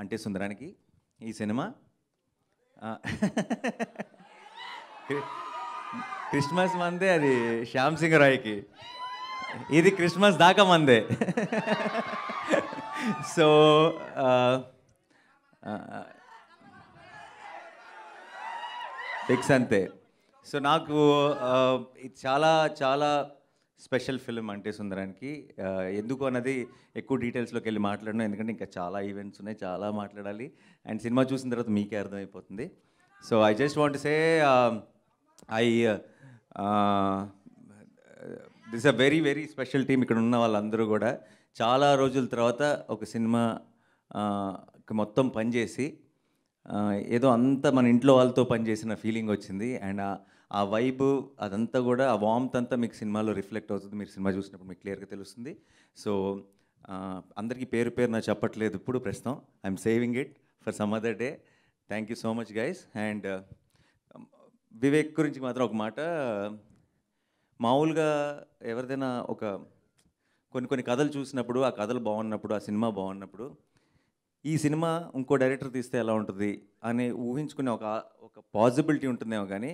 అంటే సుందరానికి ఈ సినిమా క్రిస్మస్ మందే అది శ్యామ్ సింగ్ రాయ్కి ఇది క్రిస్మస్ దాకా మందే సో ఫిక్స్ అంతే సో నాకు ఇది చాలా చాలా స్పెషల్ ఫిల్మ్ అంటే సుందరానికి ఎందుకు అన్నది ఎక్కువ డీటెయిల్స్లోకి వెళ్ళి మాట్లాడను ఎందుకంటే ఇంకా చాలా ఈవెంట్స్ ఉన్నాయి చాలా మాట్లాడాలి అండ్ సినిమా చూసిన తర్వాత మీకే అర్థమైపోతుంది so I just want say I this a very very special team ఇక్కడ ఉన్న వాళ్ళందరూ కూడా చాలా రోజుల తర్వాత ఒక సినిమా మొత్తం పనిచేసి ఏదో అంతా మన ఇంట్లో వాళ్ళతో పనిచేసిన ఫీలింగ్ వచ్చింది అండ్ ఆ వైబ్ అదంతా కూడా ఆ వామ్త్ అంతా మీకు సినిమాలో రిఫ్లెక్ట్ అవుతుంది మీరు సినిమా చూసినప్పుడు మీకు క్లియర్గా తెలుస్తుంది సో అందరికీ పేరు పేరు నా చెప్పట్లేదు ఇప్పుడు ప్రస్తుతం I'm saving it for some other day thank you so much guys and Vivek గురించి మాత్రం ఒక మాట మామూలుగా ఎవరిదైనా ఒక కొన్ని కొన్ని కథలు చూసినప్పుడు ఆ కథలు బాగున్నప్పుడు ఆ సినిమా బాగున్నప్పుడు ఈ సినిమా ఇంకో డైరెక్టర్ తీస్తే ఎలా ఉంటుంది అని ఊహించుకునే ఒక ఒక పాజిబిలిటీ ఉంటుందేమో కానీ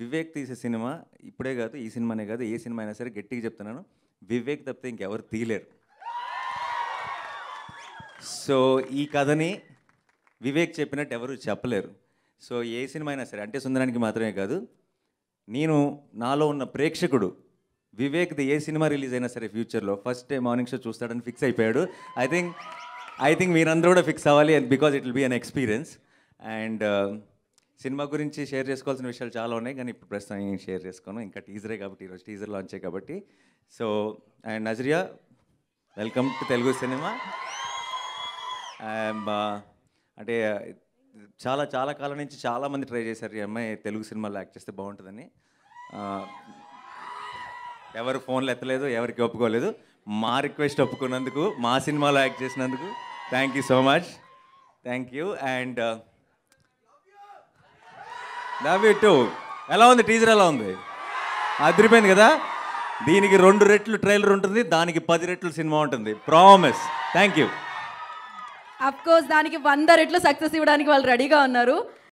వివేక్ తీసే సినిమా ఇప్పుడే కాదు ఈ సినిమానే కాదు ఏ సినిమా అయినా సరే గట్టిగా చెప్తున్నాను వివేక్ తప్పితే ఇంకెవరు తీయలేరు సో ఈ కథని వివేక్ చెప్పినట్టు ఎవరు చెప్పలేరు సో ఏ సినిమా అయినా సరే అంటే సుందరానికి మాత్రమే కాదు నేను నాలో ఉన్న ప్రేక్షకుడు వివేక్ది ఏ సినిమా రిలీజ్ అయినా సరే ఫ్యూచర్లో ఫస్ట్ డే మార్నింగ్ షో చూస్తాడని ఫిక్స్ అయిపోయాడు ఐ థింక్ ఐ థింక్ మీరందరూ కూడా ఫిక్స్ అవ్వాలి because it will be an experience and cinema గురించి షేర్ చేసుకోవాల్సిన విషయాలు చాలా ఉన్నాయి కానీ ఇప్పుడు ప్రస్తుతం ఏం షేర్ చేసుకోను ఇంకా టీజరే కాబట్టి ఈరోజు టీజర్ లాంచ్ కాబట్టి so and Nazriya welcome to Telugu cinema అంటే చాలా చాలా కాలం నుంచి చాలామంది ట్రై చేశారు ఈ అమ్మాయి తెలుగు సినిమాలో యాక్ట్ చేస్తే బాగుంటుందని uh, ఎవరు ఫోన్లు ఎత్తలేదు ఎవరికి ఒప్పుకోలేదు మా రిక్వెస్ట్ ఒప్పుకున్నందుకు మా సినిమాలో యాక్ట్ చేసినందుకు thank you so much thank you and love you too ఎలా ఉంది టీజర్ ఎలా ఉంది అదిరిపోయింది కదా దీనికి రెండు రెట్లు ట్రైలర్ ఉంటుంది దానికి పది రెట్లు సినిమా ఉంటుంది ప్రామిస్ థ్యాంక్ యూ అఫ్కోర్స్ దానికి వంద రెట్లు సక్సెస్ ఇవ్వడానికి వాళ్ళు రెడీగా ఉన్నారు